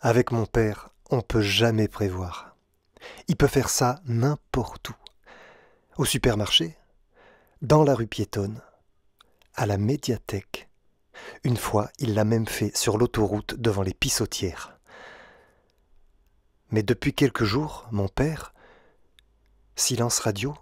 Avec mon père, on peut jamais prévoir. Il peut faire ça n'importe où. Au supermarché, dans la rue piétonne, à la médiathèque. Une fois, il l'a même fait sur l'autoroute devant les pissotières. Mais depuis quelques jours, mon père, silence radio,